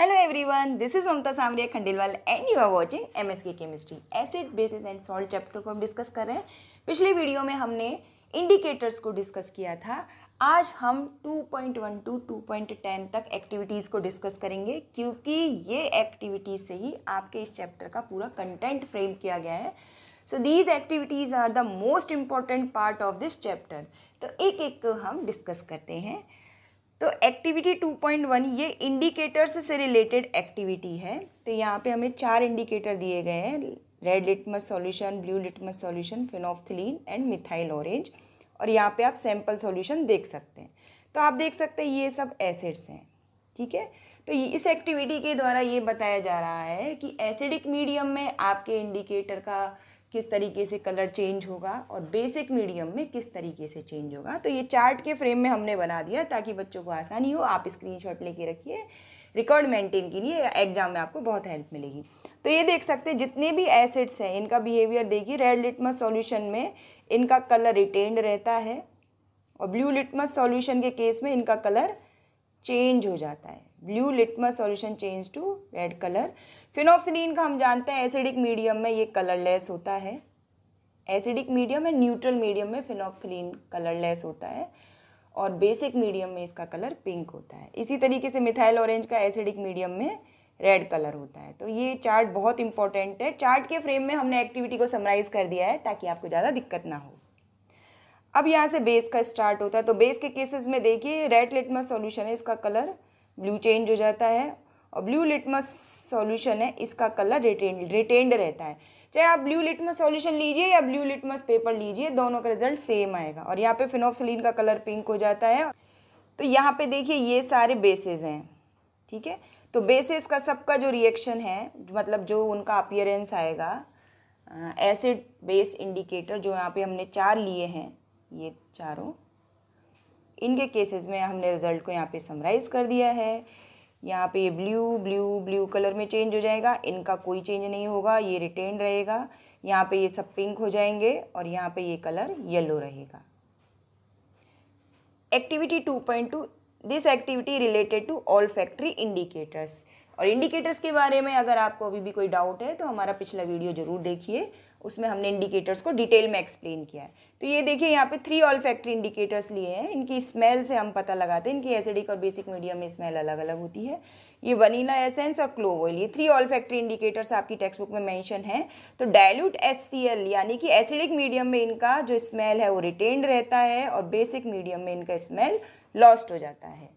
hello everyone this is Mamta Samariya Khandelwal and you are watching MSK chemistry acid bases and salt chapter को हम discuss कर रहे हैं पिछले वीडियो में हमने इंडिकेटर्स को डिस्कस किया था आज हम 2.1 टू 2.10 तक एक्टिविटीज़ को डिस्कस करेंगे क्योंकि ये एक्टिविटीज़ से ही आपके इस चैप्टर का पूरा कंटेंट फ्रेम किया गया है so these activities are the most important part of this chapter तो एक एक को हम डिस्कस करते हैं तो एक्टिविटी 2.1 ये इंडिकेटर्स से रिलेटेड एक्टिविटी है तो यहाँ पे हमें चार इंडिकेटर दिए गए हैं red litmus solution blue litmus solution phenolphthalein and methyl orange और यहाँ पे आप सैंपल सॉल्यूशन देख सकते हैं तो आप देख सकते हैं ये सब एसिड्स हैं ठीक है तो इस एक्टिविटी के द्वारा ये बताया जा रहा है कि एसिडिक मीडियम में आपके इंडिकेटर का किस तरीके से कलर चेंज होगा और बेसिक मीडियम में किस तरीके से चेंज होगा तो ये चार्ट के फ्रेम में हमने बना दिया ताकि बच्चों को आसानी हो आप स्क्रीनशॉट लेके रखिए रिकॉर्ड मेंटेन लिए एग्जाम में आपको बहुत हेल्प मिलेगी तो ये देख सकते हैं जितने भी एसिड्स हैं इनका बिहेवियर देखिए रेड लिटमस सॉल्यूशन में इनका कलर रिटेन्ड रहता है और ब्लू लिटमस सॉल्यूशन के केस में इनका कलर चेंज हो जाता है blue litmus solution change to red colour phenolphthalein का हम जानते हैं एसिडिक मीडियम में ये कलरलेस होता है एसिडिक मीडियम है न्यूट्रल मीडियम में फिनोक्सिलीन कलरलेस होता है और बेसिक मीडियम में इसका कलर पिंक होता है इसी तरीके से मिथाइल ऑरेंज का एसिडिक मीडियम में रेड कलर होता है तो ये चार्ट बहुत इंपॉर्टेंट है चार्ट के फ्रेम में हमने एक्टिविटी को समराइज़ कर दिया है ताकि आपको ज़्यादा दिक्कत ना हो अब यहाँ से बेस का स्टार्ट होता है तो बेस के केसेस में देखिए रेड लिटमस सॉल्यूशन है इसका कलर ब्लू चेंज हो जाता है और ब्लू लिटमस सॉल्यूशन है इसका कलर रिटेन रिटेंड रहता है चाहे आप ब्लू लिटमस सॉल्यूशन लीजिए या ब्लू लिटमस पेपर लीजिए दोनों का रिजल्ट सेम आएगा और यहाँ पे फिनोक्सलिन का कलर पिंक हो जाता है तो यहाँ पे देखिए ये सारे बेसेस हैं ठीक है तो बेसेस का सबका जो रिएक्शन है मतलब जो उनका अपियरेंस आएगा एसिड बेस इंडिकेटर जो यहाँ पे हमने चार लिए हैं ये चारों इनके केसेस में हमने रिज़ल्ट को यहाँ पे समराइज़ कर दिया है यहाँ पे ये ब्लू ब्लू ब्लू कलर में चेंज हो जाएगा इनका कोई चेंज नहीं होगा ये रिटेन रहेगा यहाँ पे ये सब पिंक हो जाएंगे और यहाँ पे ये कलर येलो रहेगा activity 2.2 this activity related to olfactory indicators और इंडिकेटर्स के बारे में अगर आपको अभी भी कोई डाउट है तो हमारा पिछला वीडियो जरूर देखिए उसमें हमने इंडिकेटर्स को डिटेल में एक्सप्लेन किया है तो ये देखिए यहाँ पे थ्री ऑल फैक्ट्री इंडिकेटर्स लिए हैं इनकी स्मेल से हम पता लगाते हैं इनकी एसिडिक और बेसिक मीडियम में स्मेल अलग अलग होती है ये वनीला एसेंस और क्लोव ऑयल ये थ्री ऑल फैक्ट्री इंडिकेटर्स आपकी टेक्स्ट बुक में मैंशन है तो डायल्यूट एस यानी कि एसिडिक मीडियम में इनका जो स्मेल है वो रिटेन्ड रहता है और बेसिक मीडियम में इनका स्मेल लॉस्ट हो जाता है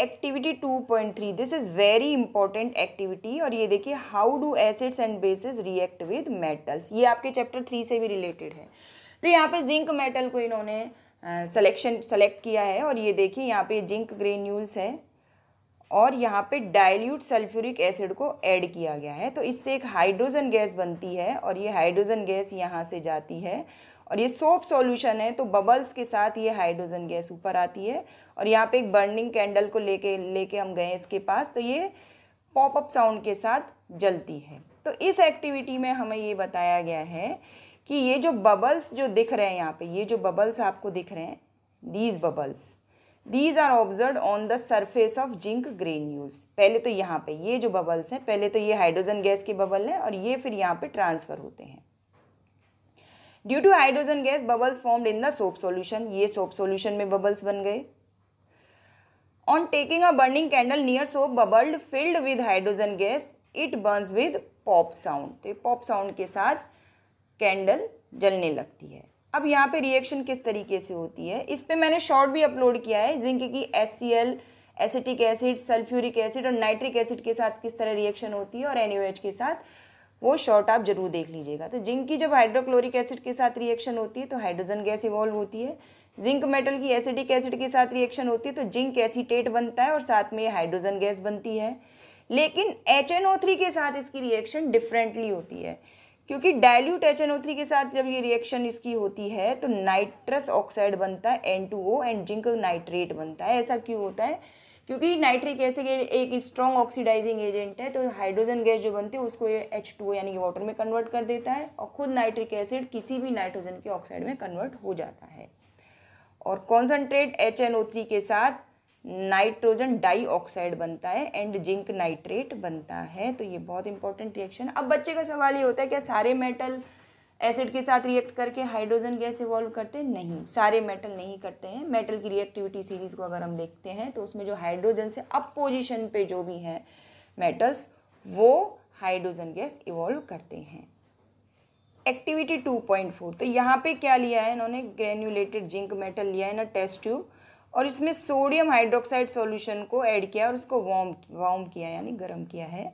activity 2.3 this is very important activity और ये देखिए how do acids and bases react with metals ये आपके चैप्टर थ्री से भी रिलेटेड है तो यहाँ पे जिंक मेटल को इन्होंने uh, सेलेक्ट किया है और ये देखिए यहाँ पे जिंक ग्रेन्यूल्स है और यहाँ पे डाइल्यूट सल्फ्यूरिक एसिड को ऐड किया गया है तो इससे एक हाइड्रोजन गैस बनती है और ये हाइड्रोजन गैस यहाँ से जाती है और ये सोप सॉल्यूशन है तो बबल्स के साथ ये हाइड्रोजन गैस ऊपर आती है और यहाँ पे एक बर्निंग कैंडल को लेके लेके हम गए इसके पास तो ये पॉपअप साउंड के साथ जलती है तो इस एक्टिविटी में हमें ये बताया गया है कि ये जो बबल्स जो दिख रहे हैं यहाँ पे ये जो बबल्स आपको दिख रहे हैं these bubbles these are observe on the surface of zinc granules पहले तो यहाँ पे ये जो बबल्स हैं पहले तो ये हाइड्रोजन गैस के बबल हैं और ये फिर यहाँ पे ट्रांसफ़र होते हैं due to hydrogen gas bubbles formed in the soap solution ये सोप सॉल्यूशन में बबल्स बन गए on taking a burning candle near soap bubbled filled with hydrogen gas it burns with pop sound तो pop sound के साथ candle जलने लगती है अब यहाँ पे रिएक्शन किस तरीके से होती है इस पर मैंने शॉर्ट भी अपलोड किया है जिंक की S C L acetic acid sulphuric acid और नाइट्रिक एसिड के साथ किस तरह रिएक्शन होती है और एन के साथ वो शॉर्ट आप जरूर देख लीजिएगा तो जिंक की जब हाइड्रोक्लोरिक एसिड के साथ रिएक्शन होती है तो हाइड्रोजन गैस इवॉल्व होती है जिंक मेटल की एसिडिक एसिड के साथ रिएक्शन होती है तो जिंक एसिटेट बनता है और साथ में ये हाइड्रोजन गैस बनती है लेकिन एच के साथ इसकी रिएक्शन डिफरेंटली होती है क्योंकि डायल्यूट एच के साथ जब ये रिएक्शन इसकी होती है तो नाइट्रस ऑक्साइड बनता है एन एंड जिंक नाइट्रेट बनता है ऐसा क्यों होता है क्योंकि नाइट्रिक एसिड एक स्ट्रॉन्ग ऑक्सीडाइजिंग एजेंट है तो हाइड्रोजन गैस जो बनती है उसको ये एच टू यानी कि वाटर में कन्वर्ट कर देता है और खुद नाइट्रिक एसिड किसी भी नाइट्रोजन के ऑक्साइड में कन्वर्ट हो जाता है और concentrate H N O three के साथ नाइट्रोजन डाइऑक्साइड बनता है एंड जिंक नाइट्रेट बनता है तो ये बहुत इंपॉर्टेंट रिएक्शन अब बच्चे का सवाल ये होता है क्या सारे मेटल एसिड के साथ रिएक्ट करके हाइड्रोजन गैस इवॉल्व करते नहीं सारे मेटल नहीं करते हैं मेटल की रिएक्टिविटी सीरीज को अगर हम देखते हैं तो उसमें जो हाइड्रोजन से अप पोजिशन पे जो भी हैं मेटल्स वो हाइड्रोजन गैस इवॉल्व करते हैं एक्टिविटी 2.4 तो यहाँ पे क्या लिया है इन्होंने ग्रेन्यूलेटेड जिंक मेटल लिया है ना टेस्ट ट्यूब और इसमें सोडियम हाइड्रोक्साइड सोल्यूशन को ऐड किया और उसको वॉम वार्म किया यानी गर्म किया है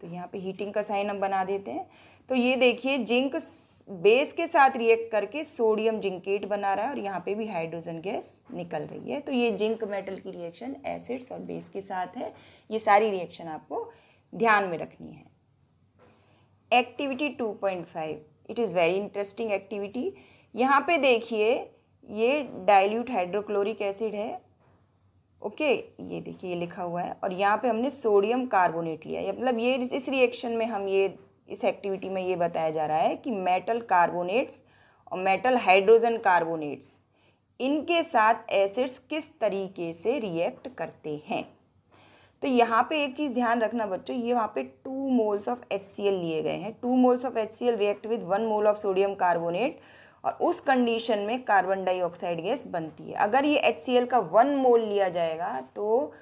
तो यहाँ पे हीटिंग का साइन हम बना देते हैं तो ये देखिए जिंक बेस के साथ रिएक्ट करके सोडियम जिंकेट बना रहा है और यहाँ पे भी हाइड्रोजन गैस निकल रही है तो ये जिंक मेटल की रिएक्शन एसिड्स और बेस के साथ है ये सारी रिएक्शन आपको ध्यान में रखनी है activity two point five it is very interesting activity यहाँ पे देखिए ये डाइल्यूट हाइड्रोक्लोरिक एसिड है ओके ये देखिए ये लिखा हुआ है और यहाँ पे हमने सोडियम कार्बोनेट लिया है मतलब ये इस रिएक्शन में हम ये इस एक्टिविटी में ये बताया जा रहा है कि मेटल कार्बोनेट्स और मेटल हाइड्रोजन कार्बोनेट्स इनके साथ एसिड्स किस तरीके से रिएक्ट करते हैं तो यहाँ पे एक चीज़ ध्यान रखना बच्चों ये वहाँ पे टू मोल्स ऑफ एच लिए गए हैं two moles of H react with one mole of sodium carbonate और उस कंडीशन में कार्बन डाइऑक्साइड गैस बनती है अगर ये एच का वन मोल लिया जाएगा तो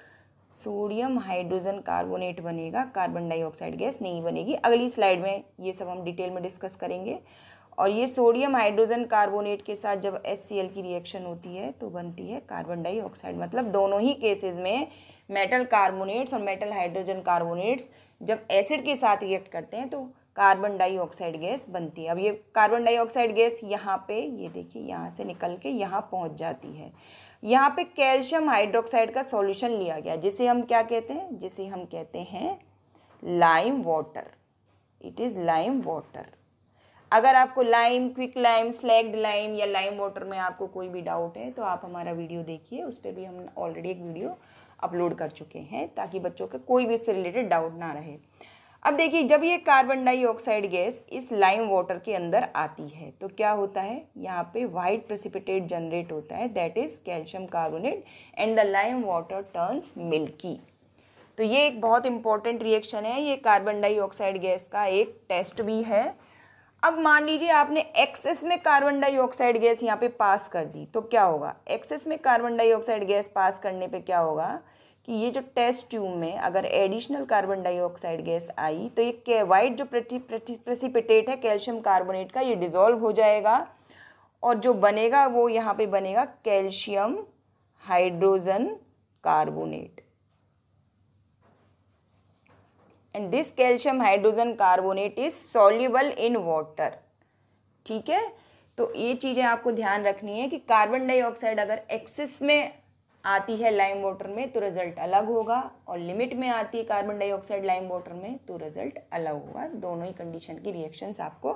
सोडियम हाइड्रोजन कार्बोनेट बनेगा कार्बन डाइऑक्साइड गैस नहीं बनेगी अगली स्लाइड में ये सब हम डिटेल में डिस्कस करेंगे और ये सोडियम हाइड्रोजन कार्बोनेट के साथ जब एच की रिएक्शन होती है तो बनती है कार्बन डाइऑक्साइड मतलब दोनों ही केसेस में मेटल कार्बोनेट्स और मेटल हाइड्रोजन कार्बोनेट्स जब एसिड के साथ रिएक्ट करते हैं तो कार्बन डाइऑक्साइड गैस बनती है अब ये कार्बन डाइऑक्साइड गैस यहाँ पे ये देखिए यहाँ से निकल के यहाँ पहुँच जाती है यहाँ पे कैल्शियम हाइड्रोक्साइड का सॉल्यूशन लिया गया जिसे हम क्या कहते हैं जिसे हम कहते हैं lime water it is lime water अगर आपको lime quick lime slaked lime या लाइम वाटर में आपको कोई भी डाउट है तो आप हमारा वीडियो देखिए उस पर भी हम ऑलरेडी एक वीडियो अपलोड कर चुके हैं ताकि बच्चों का कोई भी इससे रिलेटेड डाउट ना रहे अब देखिए जब ये कार्बन डाइऑक्साइड गैस इस लाइम वाटर के अंदर आती है तो क्या होता है यहाँ पे वाइट प्रेसिपिटेट जनरेट होता है that is calcium carbonate and the lime water turns milky तो ये एक बहुत इंपॉर्टेंट रिएक्शन है ये कार्बन डाइऑक्साइड गैस का एक टेस्ट भी है अब मान लीजिए आपने एक्सेस में कार्बन डाइऑक्साइड गैस यहाँ पे पास कर दी तो क्या होगा एक्सेस में कार्बन डाइऑक्साइड गैस पास करने पे क्या होगा कि ये जो टेस्ट ट्यूब में अगर एडिशनल कार्बन डाइऑक्साइड गैस आई तो ये वाइट जो प्रेसिपिटेट है कैल्शियम कार्बोनेट का ये डिज़ोल्व हो जाएगा और जो बनेगा वो यहाँ पे बनेगा calcium hydrogen carbonate and this calcium hydrogen carbonate is soluble in water ठीक है तो ये चीज़ें आपको ध्यान रखनी है कि कार्बन डाइऑक्साइड अगर एक्सेस में आती है लाइम वाटर में तो रिजल्ट अलग होगा और लिमिट में आती है कार्बन डाइऑक्साइड लाइम वाटर में तो रिजल्ट अलग होगा दोनों ही कंडीशन की रिएक्शंस आपको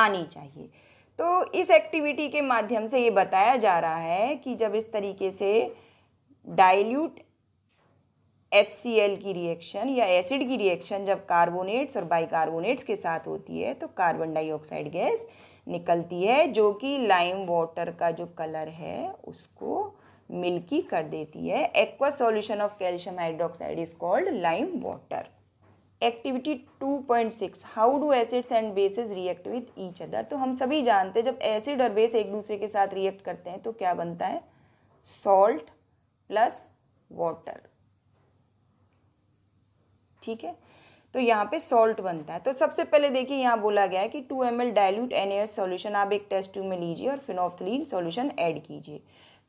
आनी चाहिए तो इस एक्टिविटी के माध्यम से ये बताया जा रहा है कि जब इस तरीके से डाइल्यूट एच की रिएक्शन या एसिड की रिएक्शन जब कार्बोनेट्स और बाइकार्बोनेट्स के साथ होती है तो कार्बन डाइऑक्साइड गैस निकलती है जो कि लाइम वाटर का जो कलर है उसको मिल्की कर देती है aqua solution of calcium hydroxide is called lime water activity 2.6 how do acids and bases react with each other तो हम सभी जानते हैं जब एसिड और बेस एक दूसरे के साथ रिएक्ट करते हैं तो क्या बनता है सॉल्ट प्लस वाटर ठीक है तो यहाँ पे सॉल्ट बनता है तो सबसे पहले देखिए यहाँ बोला गया है कि 2 M L dilute N solution आप एक टेस्ट ट्यूब में लीजिए और फिनोफ्थलीन सॉल्यूशन ऐड कीजिए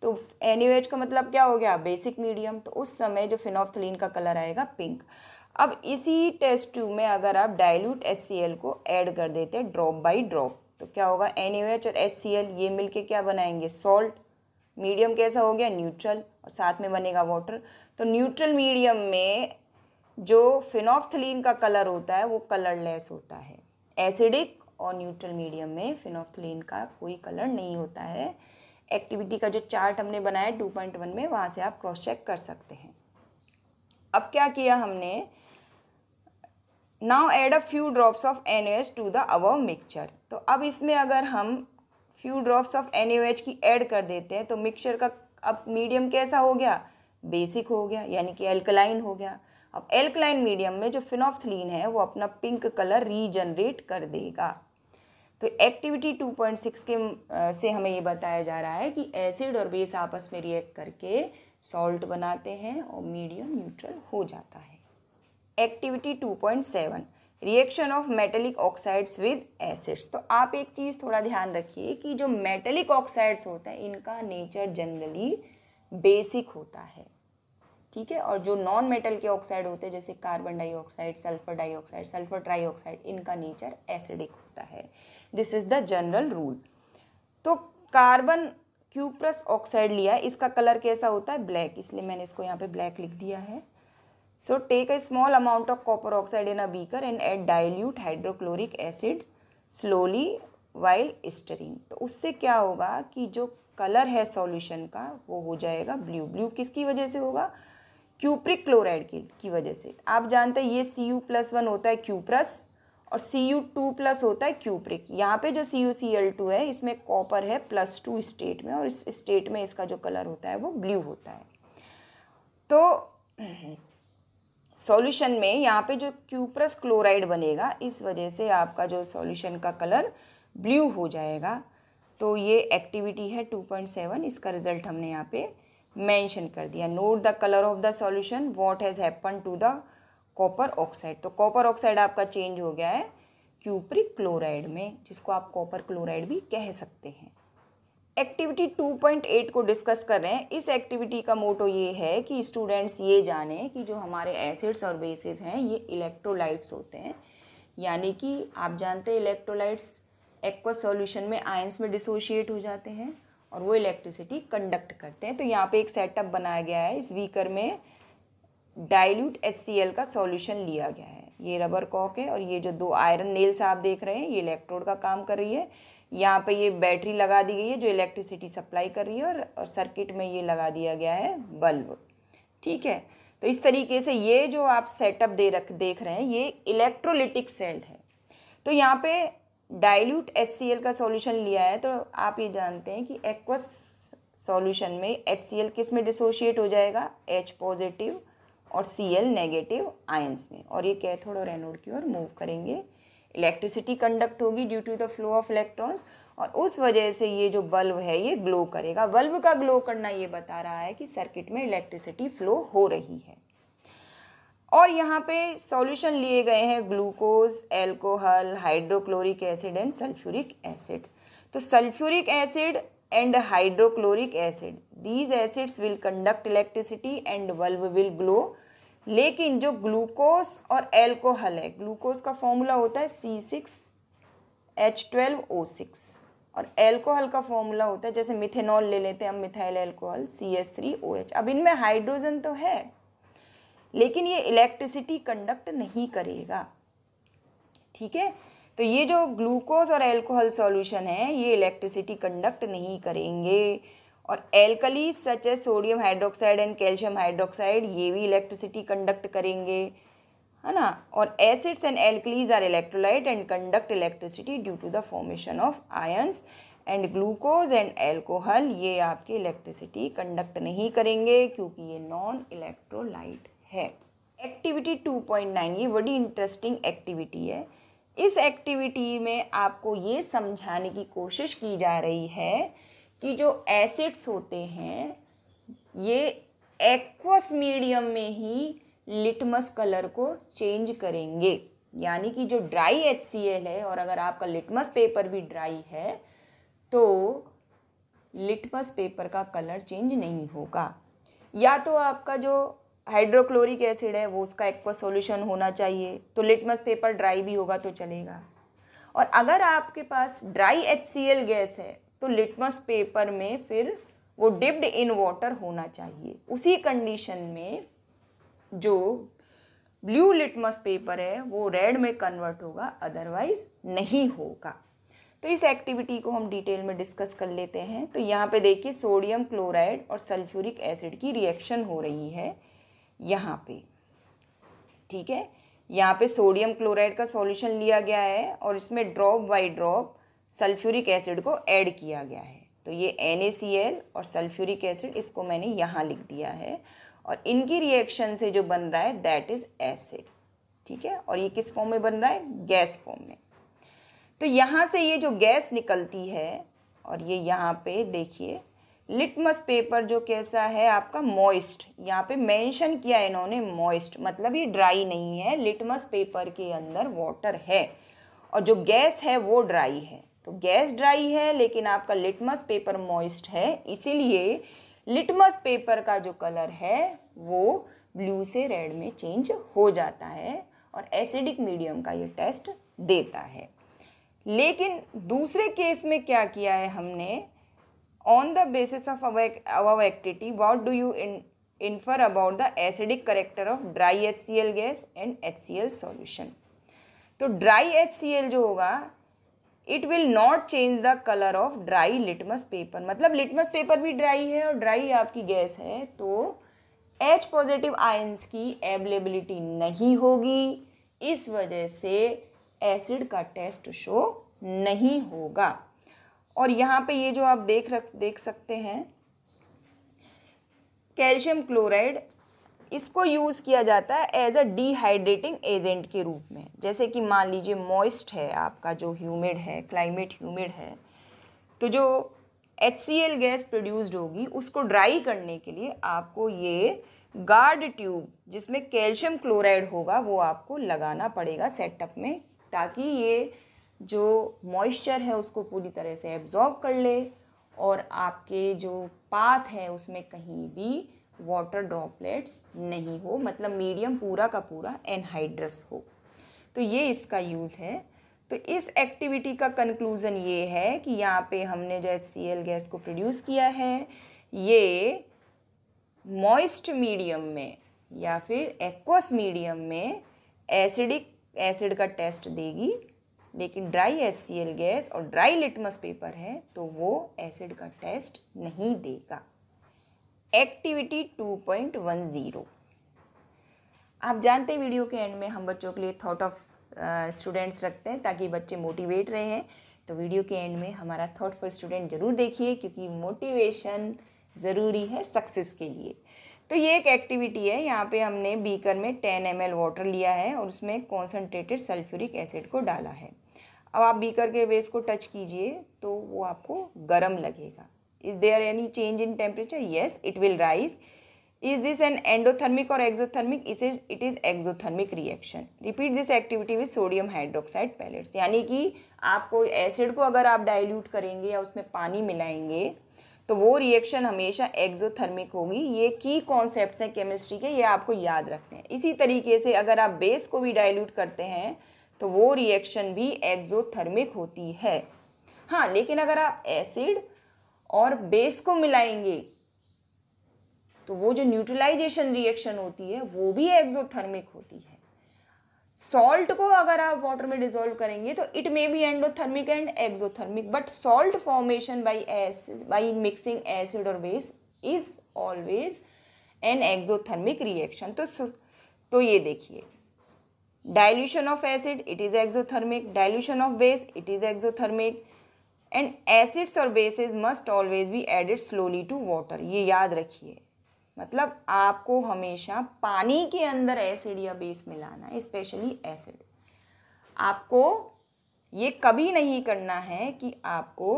तो एनीवेज का मतलब क्या हो गया बेसिक मीडियम तो उस समय जो फिनोफ्थलिन का कलर आएगा पिंक अब इसी टेस्ट ट्यूब में अगर आप डाइल्यूट एस को ऐड कर देते हैं ड्रॉप बाई ड्रॉप तो क्या होगा एन और एस ये मिल क्या बनाएंगे सॉल्ट मीडियम कैसा हो गया न्यूट्रल और साथ में बनेगा वाटर तो न्यूट्रल मीडियम में जो फिनोफ्थलिन का कलर होता है वो कलरलेस होता है एसिडिक और न्यूट्रल मीडियम में फिनोफ्थलिन का कोई कलर नहीं होता है एक्टिविटी का जो चार्ट हमने बनाया टू पॉइंट वन में वहाँ से आप क्रॉस चेक कर सकते हैं अब क्या किया हमने now add a few drops of N H to the above mixture तो अब इसमें अगर हम few drops of N H की एड कर देते हैं तो मिक्सचर का अब मीडियम कैसा हो गया बेसिक हो गया यानी कि एल्कलाइन हो गया अब एल्कलाइन मीडियम में जो फिनोफ्थलीन है वो अपना पिंक कलर रीजनरेट कर देगा तो एक्टिविटी 2.6 के से हमें ये बताया जा रहा है कि एसिड और बेस आपस में रिएक्ट करके सॉल्ट बनाते हैं और मीडियम न्यूट्रल हो जाता है activity 2.7 reaction of metallic oxides with acids तो आप एक चीज़ थोड़ा ध्यान रखिए कि जो मेटेलिक ऑक्साइड्स होते हैं इनका नेचर जनरली बेसिक होता है ठीक है और जो नॉन मेटल के ऑक्साइड होते हैं जैसे carbon dioxide sulphur dioxide sulphur trioxide इनका नेचर एसिडिक होता है this is the general rule तो कार्बन क्यूप्रस ऑक्साइड लिया इसका कलर कैसा होता है ब्लैक इसलिए मैंने इसको यहाँ पे ब्लैक लिख दिया है so take a small amount of copper oxide in a beaker and add dilute hydrochloric acid slowly while stirring तो उससे क्या होगा कि जो कलर है सॉल्यूशन का वो हो जाएगा ब्लू ब्लू किसकी वजह से होगा क्यूप्रिक क्लोराइड की, की वजह से आप जानते हैं ये सी यू प्लस वन होता है क्यूप्रस और सी यू टू प्लस होता है क्यूप्रिक यहाँ पे जो C U C L two है इसमें कॉपर है प्लस टू स्टेट में और इस स्टेट में इसका जो कलर होता है वो ब्लू होता है तो सॉल्यूशन में यहाँ पे जो क्यूप्रस क्लोराइड बनेगा इस वजह से आपका जो सॉल्यूशन का कलर ब्लू हो जाएगा तो ये एक्टिविटी है 2.7 इसका रिजल्ट हमने यहाँ पे मेंशन कर दिया note the colour of the solution what has happen to the copper oxide तो कॉपर ऑक्साइड आपका चेंज हो गया है क्यूप्रिक क्लोराइड में जिसको आप कॉपर क्लोराइड भी कह सकते हैं एक्टिविटी 2.8 को डिस्कस कर रहे हैं इस एक्टिविटी का मोटो ये है कि स्टूडेंट्स ये जाने कि जो हमारे एसिड्स और बेसिस हैं ये इलेक्ट्रोलाइट्स होते हैं यानी कि आप जानते हैं इलेक्ट्रोलाइट्स एक्वा सोल्यूशन में आयंस में डिसोशिएट हो जाते हैं और वो इलेक्ट्रिसिटी कंडक्ट करते हैं तो यहाँ पे एक सेटअप बनाया गया है इस वीकर में डाइल्यूट एस का सॉल्यूशन लिया गया है ये रबर कॉक है और ये जो दो आयरन नेल्स आप देख रहे हैं ये इलेक्ट्रोड का काम कर रही है यहाँ पे ये बैटरी लगा दी गई है जो इलेक्ट्रिसिटी सप्लाई कर रही है और, और सर्किट में ये लगा दिया गया है बल्ब ठीक है तो इस तरीके से ये जो आप सेटअप दे रख देख रहे हैं ये इलेक्ट्रोलिटिक सेल है तो यहाँ पे डाइल्यूट एच का सॉल्यूशन लिया है तो आप ये जानते हैं कि एक्वस सॉल्यूशन में एच किस में डिसोशिएट हो जाएगा एच पॉजिटिव और सी एल नेगेटिव आयंस में और ये कैथोड और एनोड की ओर मूव करेंगे इलेक्ट्रिसिटी कंडक्ट होगी due to the flow of electrons और उस वजह से ये जो बल्ब है ये ग्लो करेगा बल्ब का ग्लो करना ये बता रहा है कि सर्किट में इलेक्ट्रिसिटी फ्लो हो रही है और यहाँ पे सॉल्यूशन लिए गए हैं glucose alcohol hydrochloric acid and sulphuric acid तो sulphuric acid and hydrochloric acid these acids will conduct electricity and bulb will glow लेकिन जो ग्लूकोज और एल्कोहल है ग्लूकोज का फॉर्मूला होता है C six H twelve O six और alcohol का फॉर्मूला होता है जैसे मिथेनॉल ले लेते हैं हम methyl alcohol C S three O H अब इनमें हाइड्रोजन तो है लेकिन ये इलेक्ट्रिसिटी कंडक्ट नहीं करेगा ठीक है तो ये जो ग्लूकोज और एल्कोहल सॉल्यूशन है ये इलेक्ट्रिसिटी कंडक्ट नहीं करेंगे और एल्कली सच है sodium hydroxide and calcium hydroxide ये भी इलेक्ट्रिसिटी कंडक्ट करेंगे है ना और acids and alkalis are electrolyte and conduct electricity due to the formation of ions and glucose and alcohol ये आपकी इलेक्ट्रिसिटी कंडक्ट नहीं करेंगे क्योंकि ये नॉन इलेक्ट्रोलाइट है एक्टिविटी 2.9 ये बड़ी इंटरेस्टिंग एक्टिविटी है इस एक्टिविटी में आपको ये समझाने की कोशिश की जा रही है कि जो एसिड्स होते हैं ये एक्वस मीडियम में ही लिटमस कलर को चेंज करेंगे यानी कि जो ड्राई एच सी एल है और अगर आपका लिटमस पेपर भी ड्राई है तो लिटमस पेपर का कलर चेंज नहीं होगा या तो आपका जो हाइड्रोक्लोरिक एसिड है वो उसका एक्वा सॉल्यूशन होना चाहिए तो लिटमस पेपर ड्राई भी होगा तो चलेगा और अगर आपके पास ड्राई एच गैस है तो लिटमस पेपर में फिर वो डिप्ड इन वाटर होना चाहिए उसी कंडीशन में जो ब्लू लिटमस पेपर है वो रेड में कन्वर्ट होगा अदरवाइज नहीं होगा तो इस एक्टिविटी को हम डिटेल में डिस्कस कर लेते हैं तो यहाँ पे देखिए सोडियम क्लोराइड और सल्फ्यूरिक एसिड की रिएक्शन हो रही है यहाँ पे ठीक है यहाँ पे सोडियम क्लोराइड का सॉल्यूशन लिया गया है और इसमें drop by drop sulphuric acid को ऐड किया गया है तो ये एन और सल्फ्यूरिक एसिड इसको मैंने यहाँ लिख दिया है और इनकी रिएक्शन से जो बन रहा है दैट इज़ एसिड ठीक है और ये किस फॉर्म में बन रहा है गैस फॉर्म में तो यहाँ से ये जो गैस निकलती है और ये यहाँ पे देखिए लिटमस पेपर जो कैसा है आपका मॉइस्ट यहाँ पे मेंशन किया इन्होंने मॉइस्ट मतलब ये ड्राई नहीं है लिटमस पेपर के अंदर वाटर है और जो गैस है वो ड्राई है तो गैस ड्राई है लेकिन आपका लिटमस पेपर मॉइस्ट है इसीलिए लिटमस पेपर का जो कलर है वो ब्लू से रेड में चेंज हो जाता है और एसिडिक मीडियम का ये टेस्ट देता है लेकिन दूसरे केस में क्या किया है हमने on the basis of activity what do you infer about the acidic character of dry H C L gas and H C L solution तो ड्राई एच सी एल जो होगा it will not change the colour of dry litmus paper मतलब litmus paper भी dry है और dry आपकी gas है तो एच पॉजिटिव आयंस की एवेलेबिलिटी नहीं होगी इस वजह से एसिड का टेस्ट शो नहीं होगा और यहाँ पे ये जो आप देख रख देख सकते हैं कैल्शियम क्लोराइड इसको यूज़ किया जाता है एज अ डिहाइड्रेटिंग एजेंट के रूप में जैसे कि मान लीजिए मॉइस्ट है आपका जो ह्यूमिड है क्लाइमेट ह्यूमिड है तो जो H C L gas produced होगी उसको ड्राई करने के लिए आपको ये गार्ड ट्यूब जिसमें कैल्शियम क्लोराइड होगा वो आपको लगाना पड़ेगा सेटअप में ताकि ये जो मॉइस्चर है उसको पूरी तरह से एब्जॉर्ब कर ले और आपके जो पाथ है उसमें कहीं भी वाटर ड्रॉपलेट्स नहीं हो मतलब मीडियम पूरा का पूरा एनहाइड्रस हो तो ये इसका यूज़ है तो इस एक्टिविटी का कंक्लूज़न ये है कि यहाँ पे हमने जो एस गैस को प्रोड्यूस किया है ये मॉइस्ट मीडियम में या फिर एक्वस मीडियम में एसिडिक एसिड का टेस्ट देगी लेकिन ड्राई एस गैस और ड्राई लिटमस पेपर है तो वो एसिड का टेस्ट नहीं देगा एक्टिविटी 2.10 आप जानते हैं वीडियो के एंड में हम बच्चों के लिए थॉट ऑफ स्टूडेंट्स रखते हैं ताकि बच्चे मोटिवेट रहे हैं तो वीडियो के एंड में हमारा थॉट फॉर स्टूडेंट ज़रूर देखिए क्योंकि मोटिवेशन ज़रूरी है सक्सेस के लिए तो ये एक एक्टिविटी है यहाँ पे हमने बीकर में टेन एम वाटर लिया है और उसमें कॉन्सनट्रेटेड सल्फ्यूरिक एसिड को डाला है अब आप बीकर के बेस को टच कीजिए तो वो आपको गर्म लगेगा is there any change in temperature yes it will rise is this an endothermic or exothermic it is it is exothermic reaction repeat this activity with sodium hydroxide pellets यानी कि आपको एसिड को अगर आप डाइल्यूट करेंगे या उसमें पानी मिलाएंगे तो वो रिएक्शन हमेशा एक्जोथर्मिक होगी ये की कॉन्सेप्ट्स हैं केमिस्ट्री के ये आपको याद रखने हैं इसी तरीके से अगर आप बेस को भी डाइल्यूट करते हैं तो वो रिएक्शन भी एक्जोथर्मिक होती है हाँ लेकिन अगर आप एसिड और बेस को मिलाएंगे तो वो जो न्यूट्रलाइजेशन रिएक्शन होती है वो भी एक्सोथर्मिक होती है सॉल्ट को अगर आप वाटर में डिजोल्व करेंगे तो it may be endothermic and exothermic but salt formation by S by mixing acid और base is always an exothermic reaction तो तो ये देखिए dilution of acid it is exothermic dilution of base it is exothermic and acids और bases must always be added slowly to water ये याद रखिए मतलब आपको हमेशा पानी के अंदर एसिड या बेस मिलाना है स्पेशली एसिड आपको ये कभी नहीं करना है कि आपको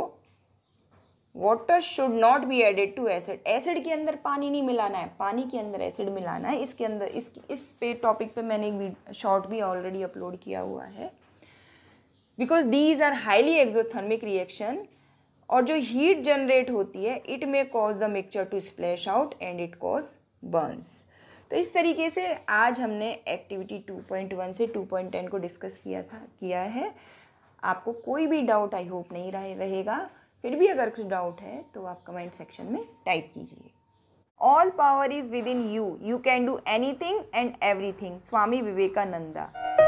water should not be added to acid acid के अंदर पानी नहीं मिलाना है पानी के अंदर एसिड मिलाना है इसके अंदर इस इस पे टॉपिक पे मैंने एक शॉर्ट भी ऑलरेडी अपलोड किया हुआ है because these are highly exothermic reaction और जो हीट जनरेट होती है it may cause the mixture to splash out and it cause burns तो इस तरीके से आज हमने एक्टिविटी 2.1 से 2.10 को डिस्कस किया था किया है आपको कोई भी डाउट आई होप नहीं रहे, रहेगा फिर भी अगर कुछ डाउट है तो आप कमेंट सेक्शन में टाइप कीजिए all power is within you you can do anything and everything Swami Vivekananda